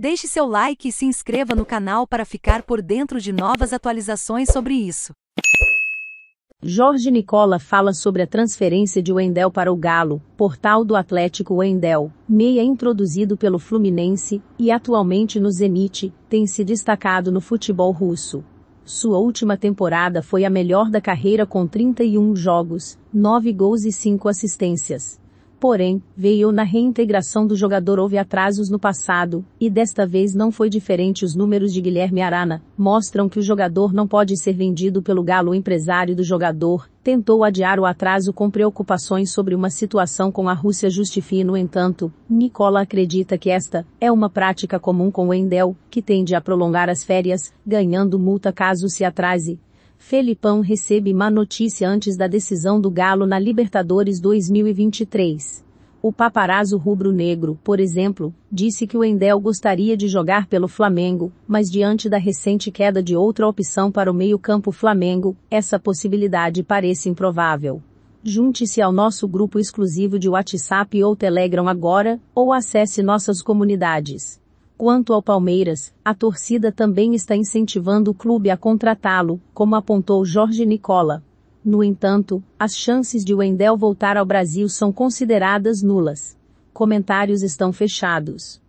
Deixe seu like e se inscreva no canal para ficar por dentro de novas atualizações sobre isso. Jorge Nicola fala sobre a transferência de Wendel para o Galo, portal do Atlético Wendel, meia introduzido pelo Fluminense e atualmente no Zenit, tem se destacado no futebol russo. Sua última temporada foi a melhor da carreira com 31 jogos, 9 gols e 5 assistências. Porém, veio na reintegração do jogador houve atrasos no passado, e desta vez não foi diferente. Os números de Guilherme Arana mostram que o jogador não pode ser vendido pelo galo. O empresário do jogador tentou adiar o atraso com preocupações sobre uma situação com a Rússia justifica. No entanto, Nicola acredita que esta é uma prática comum com o Endel, que tende a prolongar as férias, ganhando multa caso se atrase, Felipão recebe má notícia antes da decisão do Galo na Libertadores 2023. O paparazzo rubro-negro, por exemplo, disse que o Endel gostaria de jogar pelo Flamengo, mas diante da recente queda de outra opção para o meio-campo Flamengo, essa possibilidade parece improvável. Junte-se ao nosso grupo exclusivo de WhatsApp ou Telegram agora, ou acesse nossas comunidades. Quanto ao Palmeiras, a torcida também está incentivando o clube a contratá-lo, como apontou Jorge Nicola. No entanto, as chances de Wendel voltar ao Brasil são consideradas nulas. Comentários estão fechados.